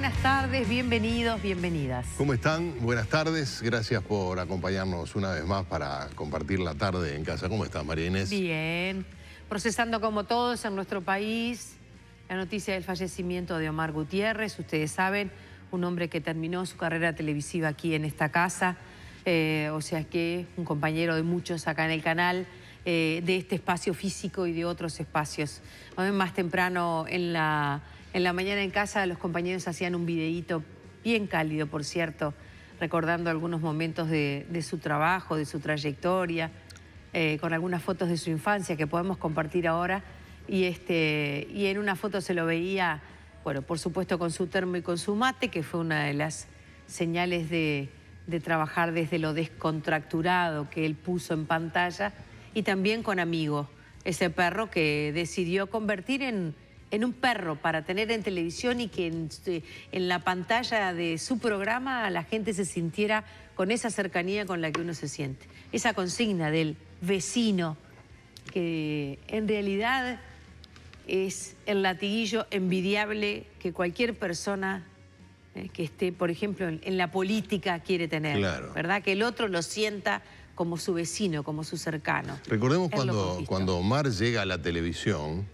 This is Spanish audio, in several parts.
buenas tardes, bienvenidos, bienvenidas. ¿Cómo están? Buenas tardes, gracias por acompañarnos una vez más para compartir la tarde en casa. ¿Cómo estás, María Inés? Bien, procesando como todos en nuestro país la noticia del fallecimiento de Omar Gutiérrez, ustedes saben, un hombre que terminó su carrera televisiva aquí en esta casa, eh, o sea que un compañero de muchos acá en el canal, eh, de este espacio físico y de otros espacios. más temprano en la en la mañana en casa los compañeros hacían un videíto bien cálido, por cierto, recordando algunos momentos de, su trabajo, de su trayectoria, eh, con algunas fotos de su infancia que podemos compartir ahora. Y, este, y en una foto se lo veía, bueno, por supuesto con su termo y con su mate, que fue una de las señales de, trabajar desde lo descontracturado que él puso en pantalla, y también con Amigo, ese perro que decidió convertir en en un perro para tener en televisión y que eh, en, la pantalla de su programa la gente se sintiera con esa cercanía con la que uno se siente. Esa consigna del vecino, que en realidad es el latiguillo envidiable que cualquier persona eh, que esté, por ejemplo, en, la política quiere tener. Claro. ¿Verdad? Que el otro lo sienta como su vecino, como su cercano. Recordemos cuando, cuando Omar llega a la televisión,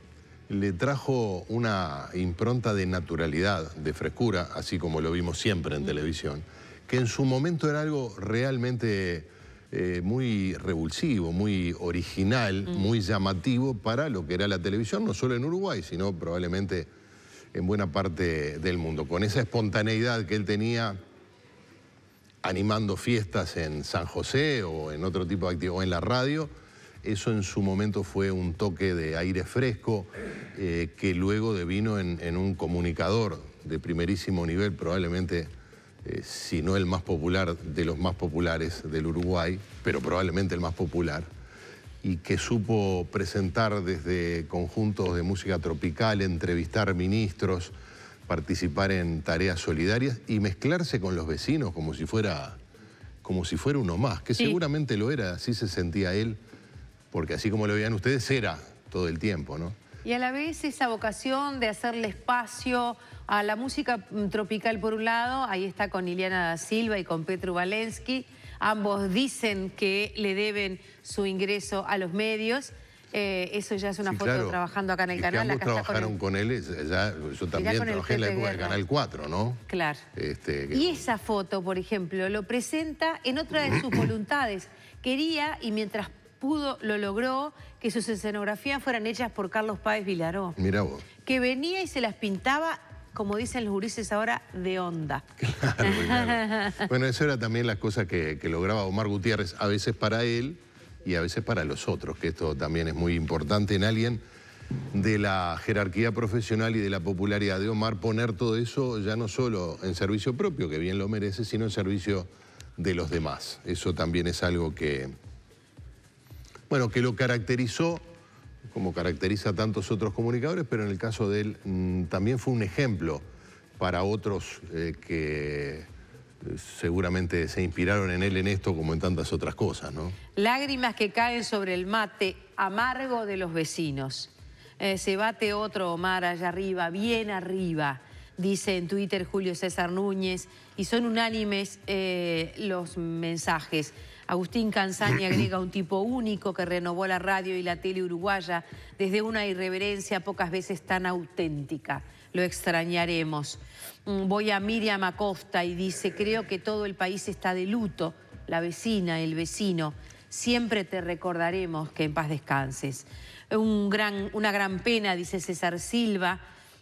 le trajo una impronta de naturalidad, de frescura, así como lo vimos siempre en televisión, que en su momento era algo realmente eh, muy revulsivo, muy original, mm. muy llamativo para lo que era la televisión, no solo en Uruguay, sino probablemente en buena parte del mundo. Con esa espontaneidad que él tenía animando fiestas en San José o en otro tipo de activo o en la radio, eso en su momento fue un toque de aire fresco eh, que luego devino en, un comunicador de primerísimo nivel, probablemente, eh, si no el más popular de los más populares del Uruguay, pero probablemente el más popular, y que supo presentar desde conjuntos de música tropical, entrevistar ministros, participar en tareas solidarias y mezclarse con los vecinos como si fuera como si fuera uno más, que seguramente lo era, así se sentía él porque así como lo veían ustedes, era todo el tiempo, ¿no? Y a la vez esa vocación de hacerle espacio a la música mm, tropical por un lado, ahí está con Iliana da Silva y con Petru Valensky, ambos dicen que le deben su ingreso a los medios, eh, eso ya es una foto trabajando acá en el canal. Que trabajaron con él, yo también trabajé en la época del Canal 4, ¿no? Claro. Este, y esa foto, por ejemplo, lo presenta en otra de sus voluntades. Quería, y mientras pudo, lo logró, que sus escenografías fueran hechas por Carlos Páez Vilaró. vos. Que venía y se las pintaba como dicen los gurises ahora, de onda. bueno, eso era también la cosa que, que lograba Omar Gutiérrez, a veces para él y a veces para los otros, que esto también es muy importante en alguien de la jerarquía profesional y de la popularidad de Omar, poner todo eso ya no solo en servicio propio, que bien lo merece, sino en servicio de los demás. Eso también es algo que, bueno, que lo caracterizó como caracteriza a tantos otros comunicadores, pero en el caso de él mm, también fue un ejemplo para otros eh, que eh, seguramente se inspiraron en él en esto como en tantas otras cosas, ¿no? Lágrimas que caen sobre el mate amargo de los vecinos. Eh, se bate otro Omar allá arriba, bien arriba, dice en Twitter Julio César Núñez, y son unánimes los mensajes. Agustín Canzani agrega un tipo único que renovó la radio y la tele uruguaya desde una irreverencia pocas veces tan auténtica. Lo extrañaremos. Mm, voy a Miriam Acosta y dice, creo que todo el país está de luto, la vecina, el vecino. Siempre te recordaremos que en paz descanses. Un gran, una gran pena, dice César Silva,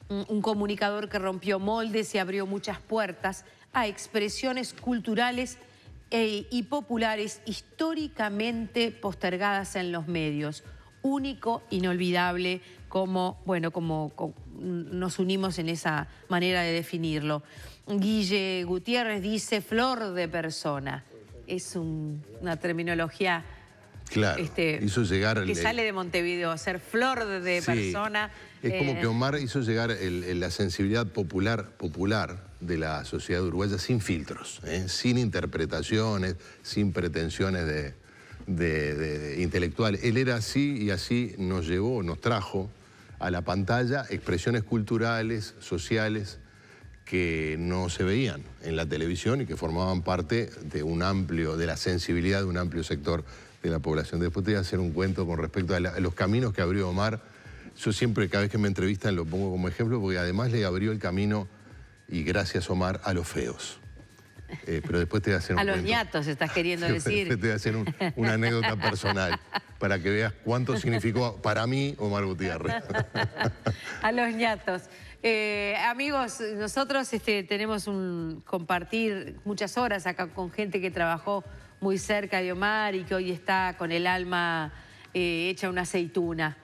mm, un comunicador que rompió moldes y abrió muchas puertas a expresiones culturales eh, y populares históricamente postergadas en los medios. Único, inolvidable, como, bueno, como, nos unimos en esa manera de definirlo. Guille Gutiérrez dice flor de persona. Es una terminología Claro, este, que sale de Montevideo, a ser flor de persona. Es como eh, que Omar hizo llegar la sensibilidad popular, popular de la sociedad uruguaya sin filtros, ¿eh? sin interpretaciones, sin pretensiones de, intelectual. Él era así y así nos llevó, nos trajo a la pantalla expresiones culturales, sociales, que no se veían en la televisión y que formaban parte de un amplio, de la sensibilidad de un amplio sector de la población. Después te voy a hacer un cuento con respecto a los caminos que abrió Omar. Yo siempre, cada vez que me entrevistan, lo pongo como ejemplo, porque además le abrió el camino y gracias Omar a los feos. Eh, pero después te voy a hacer A los estás queriendo decir. te voy a hacer una anécdota personal para que veas cuánto significó para mí Omar Gutiérrez. a los ñatos. Eh, amigos, nosotros este, tenemos un compartir muchas horas acá con gente que trabajó muy cerca de Omar y que hoy está con el alma eh, hecha una aceituna.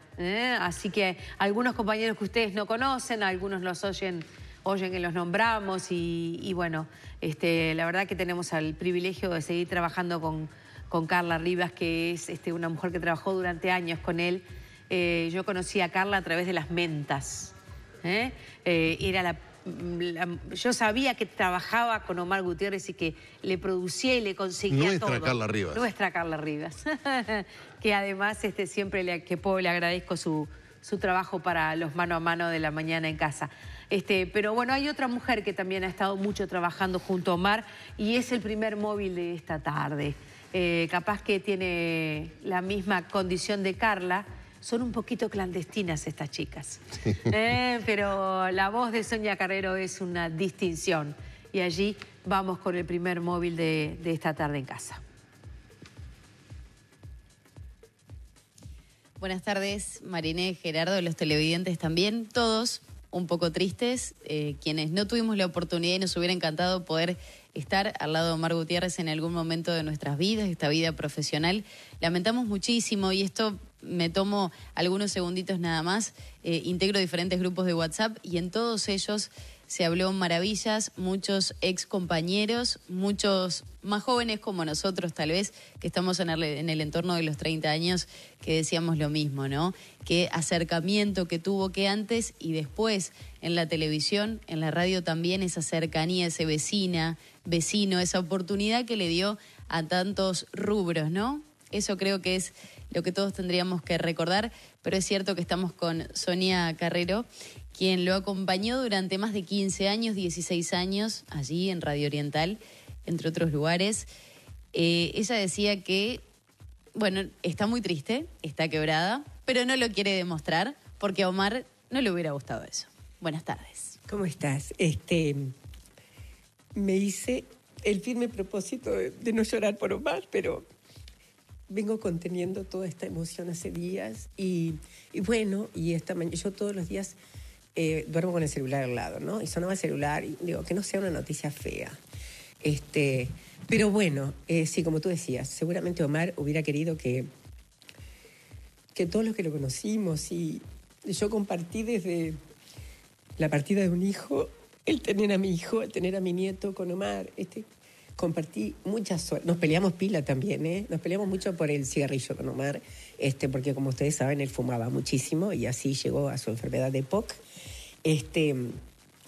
Así que algunos compañeros que ustedes no conocen, algunos los oyen oyen que los nombramos y, bueno, este, la verdad que tenemos el privilegio de seguir trabajando con, con Carla Rivas, que es este, una mujer que trabajó durante años con él. Eh, yo conocí a Carla a través de las mentas. ¿eh? Eh, era mm, yo sabía que trabajaba con Omar Gutiérrez y que le producía y le conseguía Nuestra Carla Rivas. Nuestra Carla Rivas. que además este, siempre le, que puedo, le agradezco su, su trabajo para los mano a mano de la mañana en casa. Este, pero bueno, hay otra mujer que también ha estado mucho trabajando junto a Omar y es el primer móvil de esta tarde. Eh, capaz que tiene la misma condición de Carla, son un poquito clandestinas estas chicas. Eh, pero la voz de Sonia Carrero es una distinción. Y allí vamos con el primer móvil de, esta tarde en casa. Buenas tardes, Mariné, Gerardo, los televidentes también, todos un poco tristes, eh, quienes no tuvimos la oportunidad y nos hubiera encantado poder estar al lado de Omar Gutiérrez en algún momento de nuestras vidas, esta vida profesional. Lamentamos muchísimo y esto me tomo algunos segunditos nada más, eh, integro diferentes grupos de WhatsApp y en todos ellos se habló maravillas, muchos ex compañeros, muchos más jóvenes como nosotros tal vez, que estamos en el, en el, entorno de los 30 años, que decíamos lo mismo, ¿no? Qué acercamiento que tuvo que antes y después en la televisión, en la radio también, esa cercanía, ese vecina, vecino, esa oportunidad que le dio a tantos rubros, ¿no? Eso creo que es lo que todos tendríamos que recordar, pero es cierto que estamos con Sonia Carrero, quien lo acompañó durante más de 15 años, 16 años, allí en Radio Oriental, entre otros lugares. Eh, ella decía que, bueno, está muy triste, está quebrada, pero no lo quiere demostrar porque a Omar no le hubiera gustado eso. Buenas tardes. ¿Cómo estás? Este, me hice el firme propósito de no llorar por Omar, pero vengo conteniendo toda esta emoción hace días y, bueno, y esta mañana, yo todos los días eh, duermo con el celular al lado, ¿no? Y sonaba el celular y digo, que no sea una noticia fea. Este, pero bueno, eh, sí, como tú decías, seguramente Omar hubiera querido que, que todos los que lo conocimos y yo compartí desde la partida de un hijo, el tener a mi hijo, el tener a mi nieto con Omar, este, compartí muchas suerte Nos peleamos pila también, ¿eh? Nos peleamos mucho por el cigarrillo con Omar, este, porque como ustedes saben, él fumaba muchísimo y así llegó a su enfermedad de POC. Este,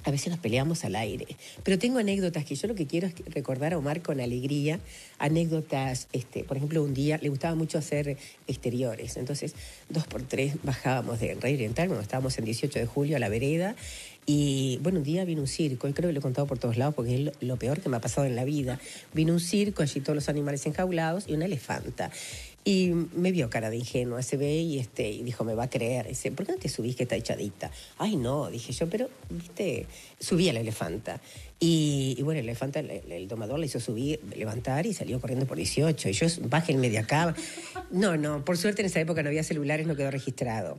a veces nos peleamos al aire. Pero tengo anécdotas que yo lo que quiero es recordar a Omar con alegría. Anécdotas, este, por ejemplo, un día le gustaba mucho hacer exteriores. Entonces, dos por tres bajábamos de Rey Oriental, cuando estábamos en 18 de julio a la vereda, y bueno, un día vino un circo, y creo que lo he contado por todos lados porque es lo, peor que me ha pasado en la vida. Vino un circo, allí todos los animales enjaulados y una elefanta. Y me vio cara de ingenua, se ve y, este, y dijo, me va a creer. dice, ¿por qué no te subís que está echadita? Ay, no, dije yo, pero, viste, subí a la elefanta. Y, bueno, el elefanta, el, domador le hizo subir, levantar y salió corriendo por 18. Y yo, bájenme de acá. No, no, por suerte en esa época no había celulares, no quedó registrado.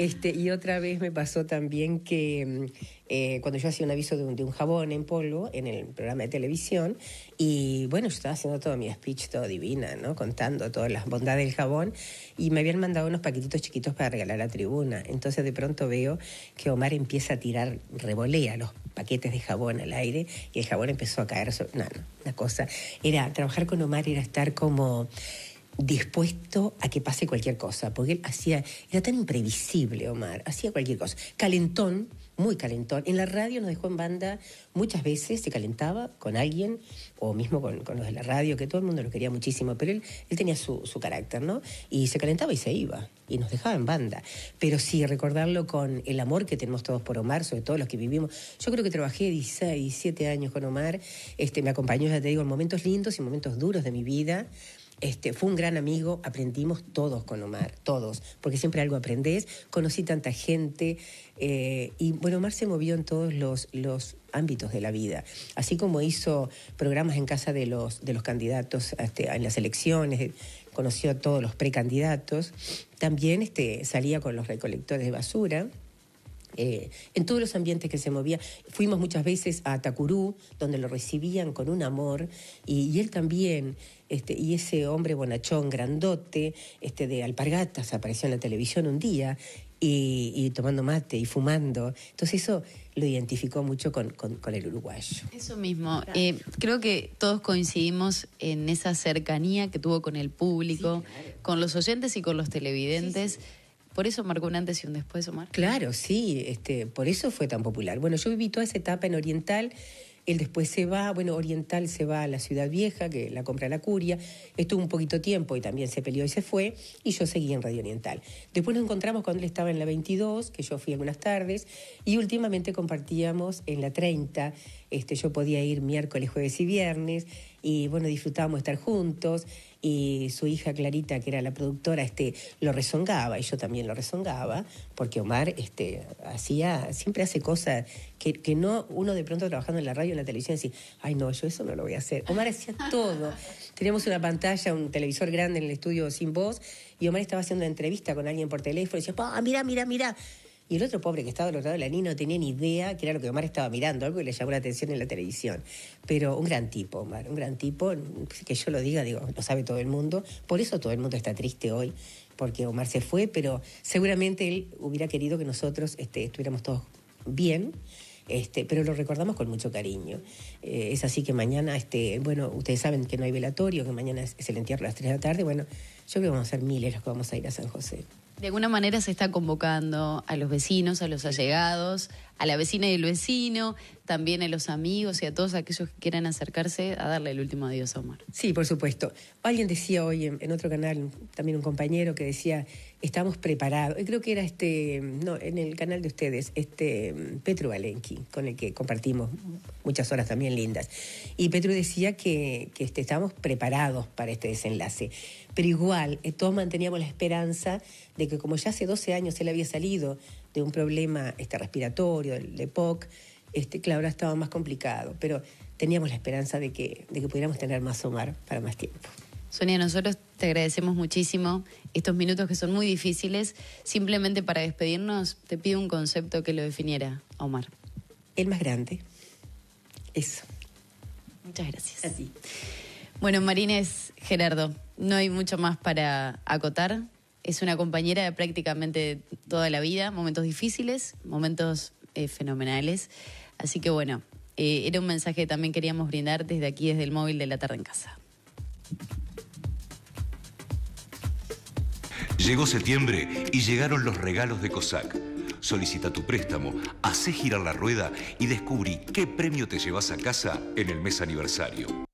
Este, y otra vez me pasó también que mm, eh, cuando yo hacía un aviso de un, jabón en polvo en el programa de televisión, y bueno, yo estaba haciendo todo mi speech, todo divina, ¿no? Contando todas las bondades del jabón, y me habían mandado unos paquetitos chiquitos para regalar a la tribuna. Entonces de pronto veo que Omar empieza a tirar, revolea los paquetes de jabón al aire, y el jabón empezó a caer sobre. No, no, una cosa. Era trabajar con Omar, era estar como dispuesto a que pase cualquier cosa, porque él hacía, era tan imprevisible, Omar, hacía cualquier cosa. Calentón, muy calentón. En la radio nos dejó en banda muchas veces, se calentaba con alguien, o mismo con, los de la radio, que todo el mundo lo quería muchísimo, pero él, él tenía su, carácter, ¿no? Y se calentaba y se iba, y nos dejaba en banda. Pero sí, recordarlo con el amor que tenemos todos por Omar, sobre todo los que vivimos. Yo creo que trabajé 16, 17 años con Omar, este, me acompañó, ya te digo, en momentos lindos y momentos duros de mi vida. Este, fue un gran amigo, aprendimos todos con Omar, todos, porque siempre algo aprendés, conocí tanta gente eh, y bueno, Omar se movió en todos los, ámbitos de la vida, así como hizo programas en casa de los, candidatos este, en las elecciones, conoció a todos los precandidatos, también este, salía con los recolectores de basura eh, en todos los ambientes que se movía. Fuimos muchas veces a Tacurú donde lo recibían con un amor, y, él también, este, y ese hombre bonachón, grandote, este, de alpargatas, apareció en la televisión un día, y, tomando mate y fumando. Entonces eso lo identificó mucho con, el uruguayo. Eso mismo. Eh, creo que todos coincidimos en esa cercanía que tuvo con el público, con los oyentes y con los televidentes. ¿Por eso marcó un antes y un después, Omar? Claro, sí, este, por eso fue tan popular. Bueno, yo viví toda esa etapa en Oriental, él después se va, bueno, Oriental se va a la ciudad vieja, que la compra la curia, estuvo un poquito tiempo y también se peleó y se fue, y yo seguí en Radio Oriental. Después nos encontramos cuando él estaba en la 22, que yo fui algunas tardes, y últimamente compartíamos en la 30, este, yo podía ir miércoles, jueves y viernes, y bueno, disfrutábamos estar juntos y su hija Clarita, que era la productora, este, lo rezongaba y yo también lo rezongaba, porque Omar este, hacía, siempre hace cosas que, no uno de pronto trabajando en la radio en la televisión decía, ay no, yo eso no lo voy a hacer. Omar hacía todo. Teníamos una pantalla, un televisor grande en el estudio sin voz y Omar estaba haciendo una entrevista con alguien por teléfono y decía, ah, mira, mira, mira. Y el otro pobre que estaba al otro lado de la niña no tenía ni idea que era lo que Omar estaba mirando, algo que le llamó la atención en la televisión. Pero un gran tipo, Omar, un gran tipo, que yo lo diga, digo, lo sabe todo el mundo. Por eso todo el mundo está triste hoy, porque Omar se fue, pero seguramente él hubiera querido que nosotros este, estuviéramos todos bien. Este, pero lo recordamos con mucho cariño. Eh, es así que mañana, este, bueno, ustedes saben que no hay velatorio, que mañana es, es el entierro a las 3 de la tarde. Bueno, yo creo que vamos a ser miles los que vamos a ir a San José. De alguna manera se está convocando a los vecinos, a los allegados, a la vecina y el vecino, también a los amigos y a todos aquellos que quieran acercarse a darle el último adiós a Omar. Sí, por supuesto. Alguien decía hoy en, otro canal, también un compañero que decía, estamos preparados. Creo que era este, no, en el canal de ustedes, este mm, Petro Valenki, con el que compartimos muchas horas también lindas. Y Petro decía que, que este, estamos preparados para este desenlace. Pero igual, eh, todos manteníamos la esperanza de que como ya hace 12 años él había salido de un problema este, respiratorio, del EPOC, este, claro, estaba más complicado, pero teníamos la esperanza de que, pudiéramos tener más Omar para más tiempo. Sonia, nosotros te agradecemos muchísimo estos minutos que son muy difíciles. Simplemente para despedirnos, te pido un concepto que lo definiera, Omar. El más grande. Eso. Muchas gracias. Así. Bueno, Marines, Gerardo, no hay mucho más para acotar es una compañera de prácticamente toda la vida, momentos difíciles, momentos eh, fenomenales. Así que bueno, eh, era un mensaje que también queríamos brindar desde aquí, desde el móvil de la tarde en casa. Llegó septiembre y llegaron los regalos de COSAC. Solicita tu préstamo, hace girar la rueda y descubrí qué premio te llevas a casa en el mes aniversario.